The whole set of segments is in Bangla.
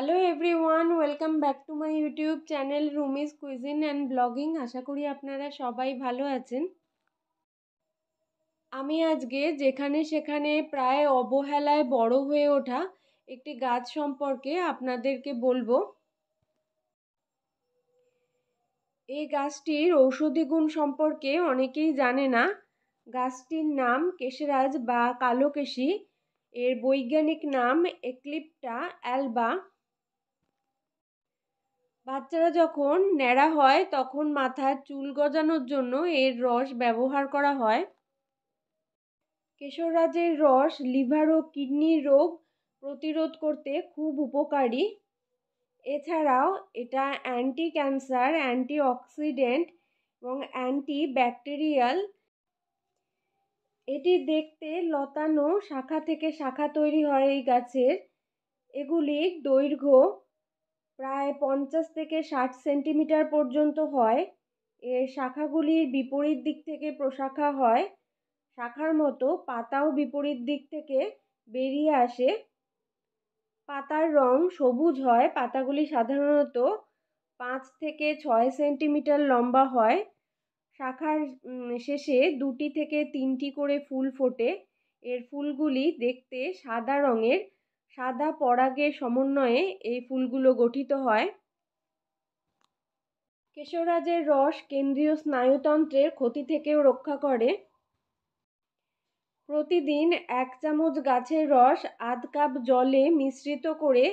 hello everyone welcome back to my YouTube channel Rumi's cuisine and blogging আশা করি আপনারা সবাই ভালো আছেন আমি আজকে যেখানে সেখানে প্রায় অবহেলায় বড় হয়ে ওঠা একটি গাছ সম্পর্কে আপনাদেরকে বলবো এই গাছটির ঔষধি গুণ সম্পর্কে অনেকেই জানে না গাছটির নাম কেশরাজ বা কালো কেশি এর বৈজ্ঞানিক নাম এক্লিপ্টা অ্যালবা বাচ্চারা যখন ন্যাড়া হয় তখন মাথার চুল গজানোর জন্য এর রস ব্যবহার করা হয় কেশররাজের রস লিভার ও কিডনির রোগ প্রতিরোধ করতে খুব উপকারী এছাড়াও এটা অ্যান্টি ক্যান্সার অ্যান্টি অক্সিডেন্ট এবং অ্যান্টি ব্যাকটেরিয়াল এটি দেখতে লতানো শাখা থেকে শাখা তৈরি হয় এই গাছের এগুলির দৈর্ঘ্য প্রায় পঞ্চাশ থেকে ষাট সেন্টিমিটার পর্যন্ত হয় এর শাখাগুলির বিপরীত দিক থেকে প্রশাখা হয় শাখার মতো পাতাও বিপরীত দিক থেকে বেরিয়ে আসে পাতার রং সবুজ হয় পাতাগুলি সাধারণত পাঁচ থেকে ছয় সেন্টিমিটার লম্বা হয় শাখার শেষে দুটি থেকে তিনটি করে ফুল ফোটে এর ফুলগুলি দেখতে সাদা রঙের সাদা পরাগের সমন্বয়ে এই ফুলগুলো গঠিত হয় কেশরাজের রস কেন্দ্রীয় স্নায়ুতন্ত্রের ক্ষতি থেকেও রক্ষা করে প্রতিদিন এক চামচ গাছের রস আধ কাপ জলে মিশ্রিত করে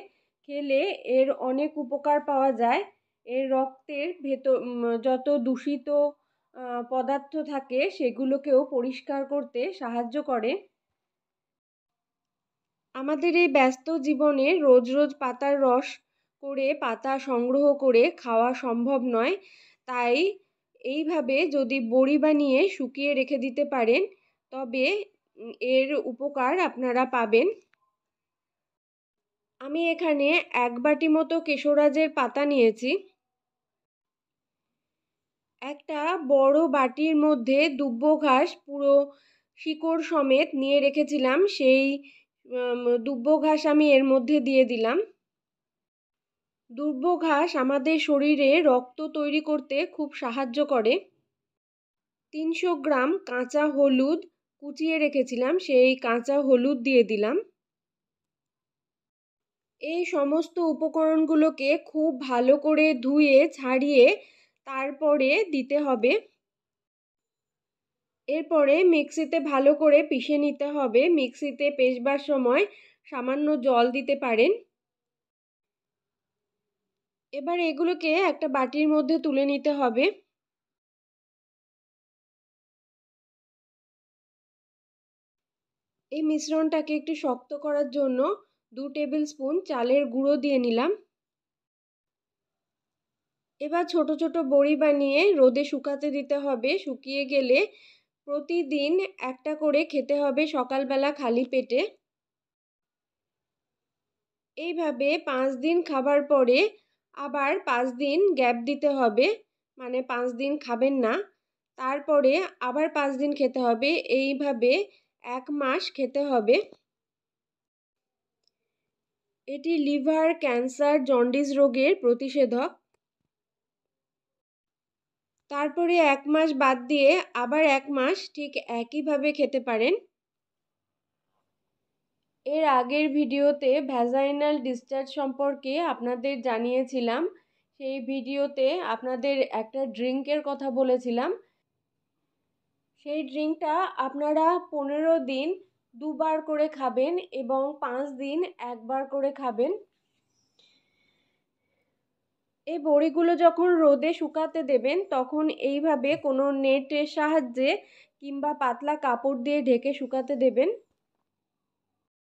খেলে এর অনেক উপকার পাওয়া যায় এর রক্তের ভেতর যত দূষিত পদার্থ থাকে সেগুলোকেও পরিষ্কার করতে সাহায্য করে আমাদের এই ব্যস্ত জীবনে রোজ রোজ পাতার রস করে পাতা সংগ্রহ করে খাওয়া সম্ভব নয় তাই এইভাবে যদি বড়ি বানিয়ে শুকিয়ে রেখে দিতে পারেন তবে এর উপকার আপনারা পাবেন আমি এখানে এক বাটি মতো কেশরাজের পাতা নিয়েছি একটা বড় বাটির মধ্যে দুব্বো ঘাস পুরো শিকড় সমেত নিয়ে রেখেছিলাম সেই দুব্বো ঘাস আমি এর মধ্যে দিয়ে দিলাম দুব্বো ঘাস আমাদের শরীরে রক্ত তৈরি করতে খুব সাহায্য করে তিনশো গ্রাম কাঁচা হলুদ কুচিয়ে রেখেছিলাম সেই কাঁচা হলুদ দিয়ে দিলাম এই সমস্ত উপকরণগুলোকে খুব ভালো করে ধুয়ে ছাড়িয়ে তারপরে দিতে হবে এরপরে মিক্সিতে ভালো করে পিষে নিতে হবে মিক্সিতে পেশবার সময় সামান্য জল দিতে পারেন এবার এগুলোকে একটা বাটির মধ্যে তুলে নিতে হবে এই মিশ্রণটাকে একটু শক্ত করার জন্য দু টেবিল স্পুন চালের গুঁড়ো দিয়ে নিলাম এবার ছোট ছোট বড়ি বানিয়ে রোদে শুকাতে দিতে হবে শুকিয়ে গেলে প্রতিদিন একটা করে খেতে হবে সকালবেলা খালি পেটে এইভাবে পাঁচ দিন খাবার পরে আবার পাঁচ দিন গ্যাপ দিতে হবে মানে পাঁচ দিন খাবেন না তারপরে আবার পাঁচ দিন খেতে হবে এইভাবে এক মাস খেতে হবে এটি লিভার ক্যান্সার জন্ডিস রোগের প্রতিষেধক তারপরে এক মাস বাদ দিয়ে আবার এক মাস ঠিক একইভাবে খেতে পারেন এর আগের ভিডিওতে ভ্যাজাইনাল ডিসচার্জ সম্পর্কে আপনাদের জানিয়েছিলাম সেই ভিডিওতে আপনাদের একটা ড্রিঙ্কের কথা বলেছিলাম সেই ড্রিঙ্কটা আপনারা পনেরো দিন দুবার করে খাবেন এবং পাঁচ দিন একবার করে খাবেন এই বড়িগুলো যখন রোদে শুকাতে দেবেন তখন এইভাবে কোনো নেটের সাহায্যে কিংবা পাতলা কাপড় দিয়ে ঢেকে শুকাতে দেবেন